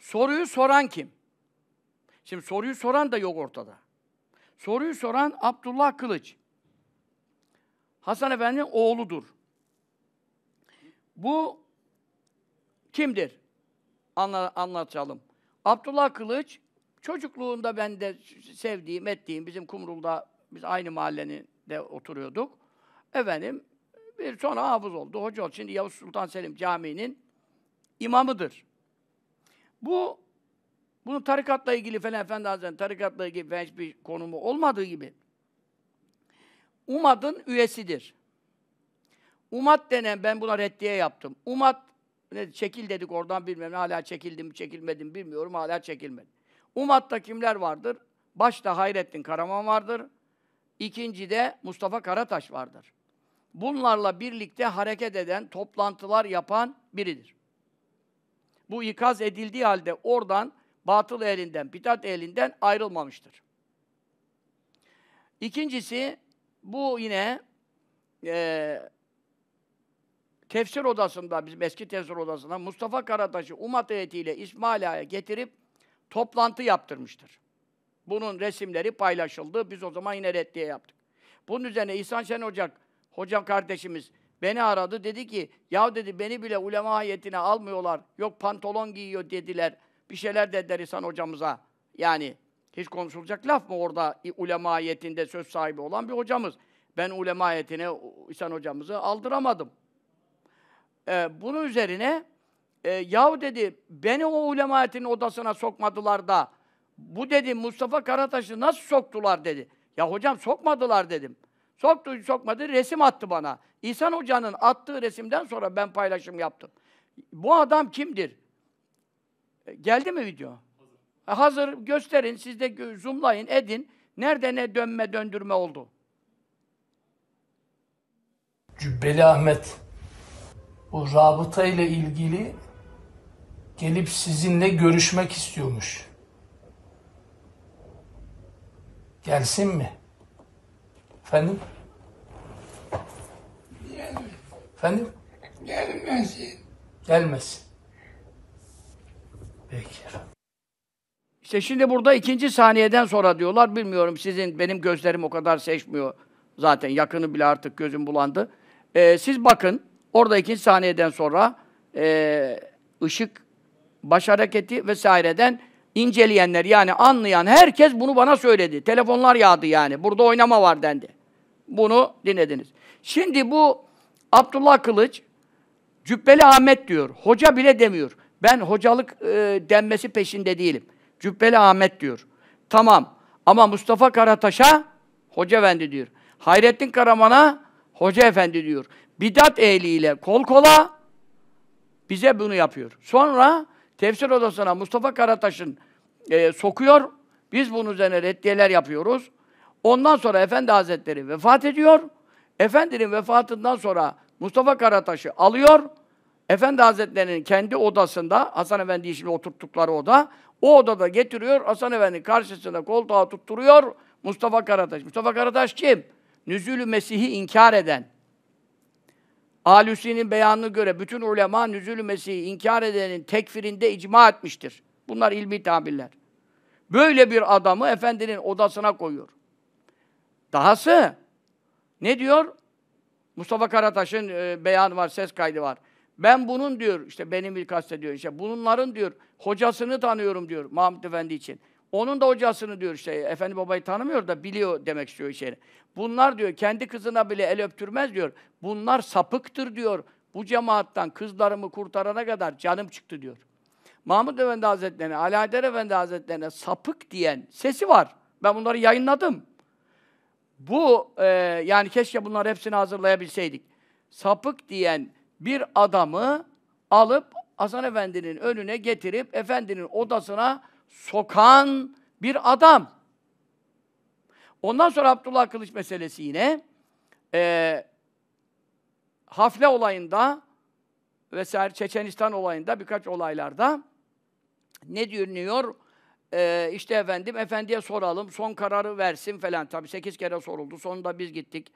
Soruyu soran kim? Şimdi soruyu soran da yok ortada. Soruyu soran Abdullah Kılıç. Hasan Efendi'nin oğludur. Bu kimdir? Anla, anlatalım. Abdullah Kılıç, çocukluğunda ben de sevdiğim, ettiğim, bizim Kumrul'da, biz aynı mahallenin de oturuyorduk. Efendim, bir sonra hafız oldu, hoca oldu. Şimdi Yavuz Sultan Selim Camii'nin imamıdır. Bu, bunu tarikatla ilgili falan Efendi Hazretleri, tarikatla ilgili falan hiçbir konumu olmadığı gibi, UMAD'ın üyesidir. UMAD denen, ben buna reddiye yaptım. UMAD, ne, çekil dedik oradan bilmem, hala çekildim, mi çekilmedim bilmiyorum, hala çekilmedi. UMAD'da kimler vardır? Başta Hayrettin Karaman vardır. İkinci de Mustafa Karataş vardır. Bunlarla birlikte hareket eden, toplantılar yapan biridir bu ikaz edildiği halde oradan batıl elinden, bidat elinden ayrılmamıştır. İkincisi, bu yine e, tefsir odasında, bizim eski tefsir odasında Mustafa Karataş'ı Umat heyetiyle İsmaila'ya getirip toplantı yaptırmıştır. Bunun resimleri paylaşıldı. Biz o zaman yine reddiye yaptık. Bunun üzerine İhsan Şen Ocak, hocam kardeşimiz Beni aradı dedi ki ya dedi beni bile ulema heyetine almıyorlar. Yok pantolon giyiyor dediler. Bir şeyler dediler İhsan hocamıza. Yani hiç konuşulacak laf mı orada ulema heyetinde söz sahibi olan bir hocamız. Ben ulema heyetine İhsan hocamızı aldıramadım. Ee, bunun üzerine e, yahu dedi beni o ulema heyetinin odasına sokmadılar da bu dedi Mustafa Karataş'ı nasıl soktular dedi. Ya hocam sokmadılar dedim. Soktu, sokmadı, resim attı bana. İhsan Hoca'nın attığı resimden sonra ben paylaşım yaptım. Bu adam kimdir? E, geldi mi video? Hazır. E, hazır gösterin, siz de zoomlayın, edin. Nerede ne dönme döndürme oldu? Cübbeli Ahmet, bu rabıta ile ilgili gelip sizinle görüşmek istiyormuş. Gelsin mi? Efendim? Gel, Efendim? gelmesin. Gelmesin. Peki. İşte şimdi burada ikinci saniyeden sonra diyorlar. Bilmiyorum sizin, benim gözlerim o kadar seçmiyor. Zaten yakını bile artık gözüm bulandı. Ee, siz bakın, orada ikinci saniyeden sonra e, ışık, baş hareketi vesaireden inceleyenler yani anlayan herkes bunu bana söyledi. Telefonlar yağdı yani. Burada oynama var dendi. Bunu dinlediniz. Şimdi bu Abdullah Kılıç, Cübbeli Ahmet diyor. Hoca bile demiyor. Ben hocalık e, denmesi peşinde değilim. Cübbeli Ahmet diyor. Tamam. Ama Mustafa Karataş'a hoca efendi diyor. Hayrettin Karaman'a hoca efendi diyor. Bidat ehliyle kol kola bize bunu yapıyor. Sonra tefsir odasına Mustafa Karataş'ın e, sokuyor. Biz bunun üzerine reddiyeler yapıyoruz. Ondan sonra Efendi Hazretleri vefat ediyor. Efendinin vefatından sonra Mustafa Karataş'ı alıyor. Efendi Hazretleri'nin kendi odasında, Hasan Efendi'yi şimdi oturttukları oda, o odada getiriyor, Hasan Efendi karşısına koltuğa tutturuyor Mustafa Karataş. Mustafa Karataş kim? Nüzülü Mesih'i inkar eden. Alusi'nin beyanına göre bütün ulema Nüzülü Mesih'i inkar edenin tekfirinde icma etmiştir. Bunlar ilmi tabirler. Böyle bir adamı Efendinin odasına koyuyor. Dahası ne diyor? Mustafa Karataş'ın e, beyanı var, ses kaydı var. Ben bunun diyor, işte benim bir kastediyor işte bunların diyor, hocasını tanıyorum diyor Mahmut Efendi için. Onun da hocasını diyor işte, Efendi Baba'yı tanımıyor da biliyor demek istiyor içeri. Bunlar diyor, kendi kızına bile el öptürmez diyor. Bunlar sapıktır diyor. Bu cemaattan kızlarımı kurtarana kadar canım çıktı diyor. Mahmut Efendi Hazretleri'ne, Alaeddin Efendi Hazretleri'ne sapık diyen sesi var. Ben bunları yayınladım. Bu e, yani keşke bunlar hepsini hazırlayabilseydik. Sapık diyen bir adamı alıp Hasan Efendi'nin önüne getirip Efendi'nin odasına sokan bir adam. Ondan sonra Abdullah Kılıç meselesi yine e, Hafle olayında vesaire Çeçenistan olayında birkaç olaylarda ne diyor? Ee, işte efendim, efendiye soralım, son kararı versin falan. Tabii sekiz kere soruldu, sonunda biz gittik.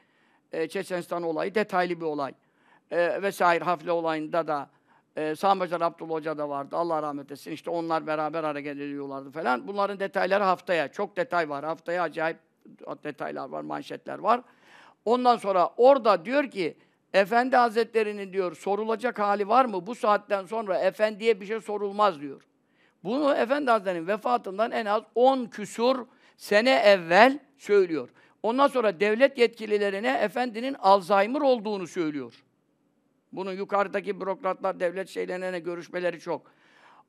Ee, Çeçenistan olayı detaylı bir olay. Ee, vesaire hafle olayında da e, Sami Hoca Abdullah Hoca da vardı, Allah rahmet etsin. İşte onlar beraber hareket ediyorlardı falan. Bunların detayları haftaya, çok detay var. Haftaya acayip detaylar var, manşetler var. Ondan sonra orada diyor ki, Efendi Hazretleri'nin diyor sorulacak hali var mı? Bu saatten sonra efendiye bir şey sorulmaz diyor. Bunu Efendi Hazretleri'nin vefatından en az 10 küsur sene evvel söylüyor. Ondan sonra devlet yetkililerine Efendinin Alzheimer olduğunu söylüyor. Bunun yukarıdaki bürokratlar, devlet şeylerine görüşmeleri çok.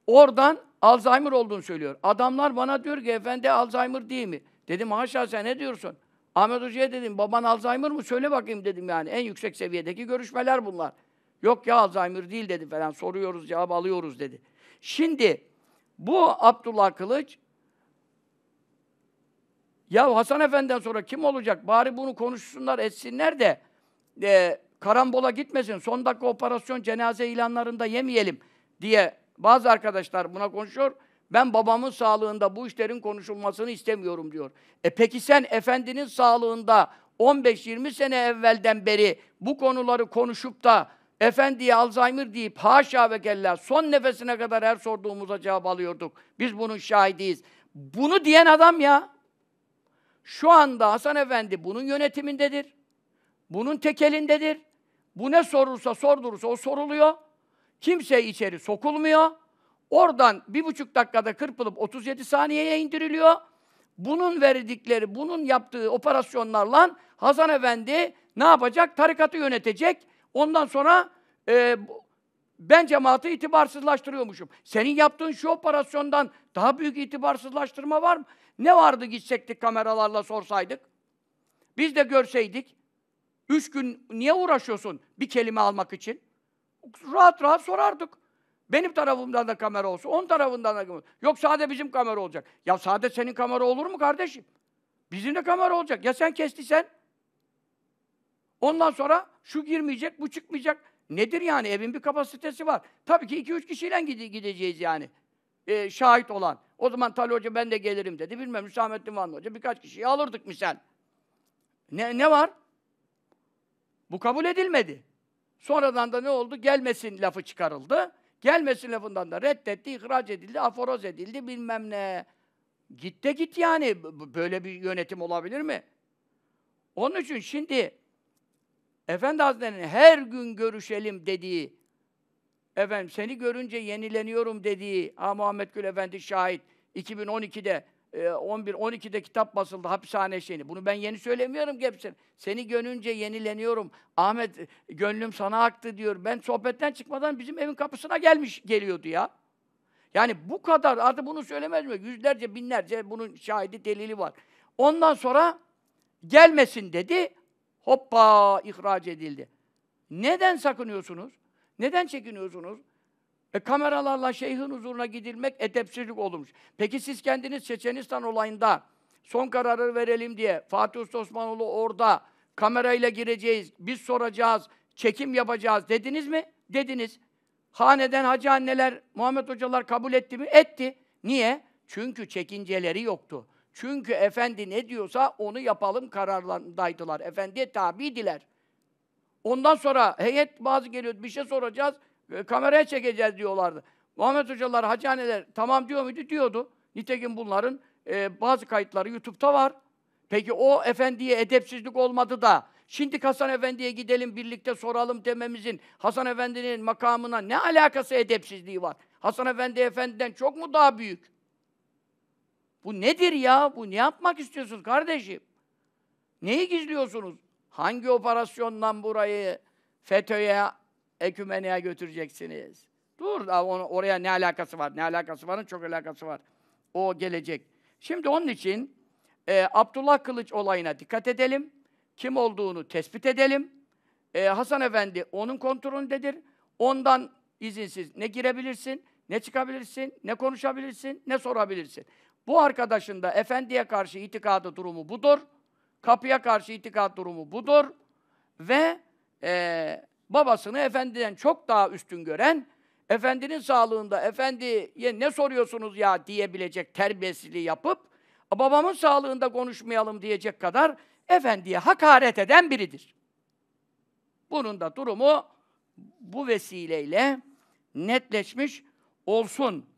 Oradan Alzheimer olduğunu söylüyor. Adamlar bana diyor ki efendi Alzheimer değil mi? Dedim haşa sen ne diyorsun? Ahmet Hoca'ya dedim baban Alzheimer mı? Söyle bakayım dedim yani. En yüksek seviyedeki görüşmeler bunlar. Yok ya Alzheimer değil dedi falan. Soruyoruz cevap alıyoruz dedi. Şimdi bu Abdullah Kılıç ya Hasan Efendi'den sonra kim olacak? Bari bunu konuşsunlar, etsinler de e, karambola gitmesin. Son dakika operasyon cenaze ilanlarında yemeyelim diye bazı arkadaşlar buna konuşuyor. Ben babamın sağlığında bu işlerin konuşulmasını istemiyorum diyor. E peki sen efendinin sağlığında 15-20 sene evvelden beri bu konuları konuşup da Efendiye Alzheimer deyip haşa ve kella son nefesine kadar her sorduğumuza cevap alıyorduk. Biz bunun şahidiyiz. Bunu diyen adam ya. Şu anda Hasan Efendi bunun yönetimindedir. Bunun tekelindedir. Bu ne sorulsa sordurursa o soruluyor. Kimse içeri sokulmuyor. Oradan bir buçuk dakikada kırpılıp 37 saniyeye indiriliyor. Bunun verdikleri, bunun yaptığı operasyonlarla Hasan Efendi ne yapacak? Tarikatı yönetecek. Ondan sonra e, ben cemaati itibarsızlaştırıyormuşum. Senin yaptığın şu operasyondan daha büyük itibarsızlaştırma var mı? Ne vardı gitsektik kameralarla sorsaydık? Biz de görseydik. Üç gün niye uğraşıyorsun bir kelime almak için? Rahat rahat sorardık. Benim tarafımdan da kamera olsun, on tarafından da kamera Yok sade bizim kamera olacak. Ya sade senin kamera olur mu kardeşim? Bizim de kamera olacak. Ya sen kestiysen? Ondan sonra şu girmeyecek, bu çıkmayacak. Nedir yani? Evin bir kapasitesi var. Tabii ki iki üç kişiyle gide- gideceğiz yani. Ee, şahit olan. O zaman Talha Hoca ben de gelirim dedi. Bilmem Hüsamettin Vanlı Hoca birkaç kişiyi alırdık misal. Ne, ne var? Bu kabul edilmedi. Sonradan da ne oldu? Gelmesin lafı çıkarıldı. Gelmesin lafından da reddetti, ihraç edildi, aforoz edildi bilmem ne. Git de git yani. Böyle bir yönetim olabilir mi? Onun için şimdi Efendi Hazretleri'nin her gün görüşelim dediği, efendim seni görünce yenileniyorum dediği, ha Muhammed Gül Efendi şahit, 2012'de 11 12'de kitap basıldı hapishane şeyini. Bunu ben yeni söylemiyorum ki Seni gönünce yenileniyorum. Ahmet e, gönlüm sana aktı diyor. Ben sohbetten çıkmadan bizim evin kapısına gelmiş geliyordu ya. Yani bu kadar artık bunu söylemez mi? Yüzlerce, binlerce bunun şahidi, delili var. Ondan sonra gelmesin dedi. Hoppa ihraç edildi. Neden sakınıyorsunuz? Neden çekiniyorsunuz? E, kameralarla şeyhin huzuruna gidilmek edepsizlik olmuş. Peki siz kendiniz Çeçenistan olayında son kararı verelim diye Fatih Usta Osmanoğlu orada kamerayla gireceğiz, biz soracağız, çekim yapacağız dediniz mi? Dediniz. Haneden hacı anneler, Muhammed hocalar kabul etti mi? Etti. Niye? Çünkü çekinceleri yoktu. Çünkü efendi ne diyorsa onu yapalım kararlarındaydılar. Efendiye tabidiler. Ondan sonra heyet bazı geliyordu, bir şey soracağız, e, kameraya çekeceğiz diyorlardı. Muhammed hocalar, hacaneler tamam diyor muydu? Diyordu. Nitekim bunların e, bazı kayıtları YouTube'da var. Peki o efendiye edepsizlik olmadı da şimdi Hasan Efendi'ye gidelim birlikte soralım dememizin Hasan Efendi'nin makamına ne alakası edepsizliği var? Hasan Efendi Efendi'den çok mu daha büyük? Bu nedir ya? Bu ne yapmak istiyorsunuz kardeşim? Neyi gizliyorsunuz? Hangi operasyondan burayı FETÖ'ye, ekümeneye götüreceksiniz? Dur, da onu, oraya ne alakası var? Ne alakası var? Çok alakası var. O gelecek. Şimdi onun için e, Abdullah Kılıç olayına dikkat edelim. Kim olduğunu tespit edelim. E, Hasan Efendi onun kontrolündedir. Ondan izinsiz ne girebilirsin, ne çıkabilirsin, ne konuşabilirsin, ne sorabilirsin. Bu arkadaşın da efendiye karşı itikadı durumu budur. Kapıya karşı itikad durumu budur. Ve e, babasını efendiden çok daha üstün gören, efendinin sağlığında efendiye ne soruyorsunuz ya diyebilecek terbiyesizliği yapıp, babamın sağlığında konuşmayalım diyecek kadar efendiye hakaret eden biridir. Bunun da durumu bu vesileyle netleşmiş olsun.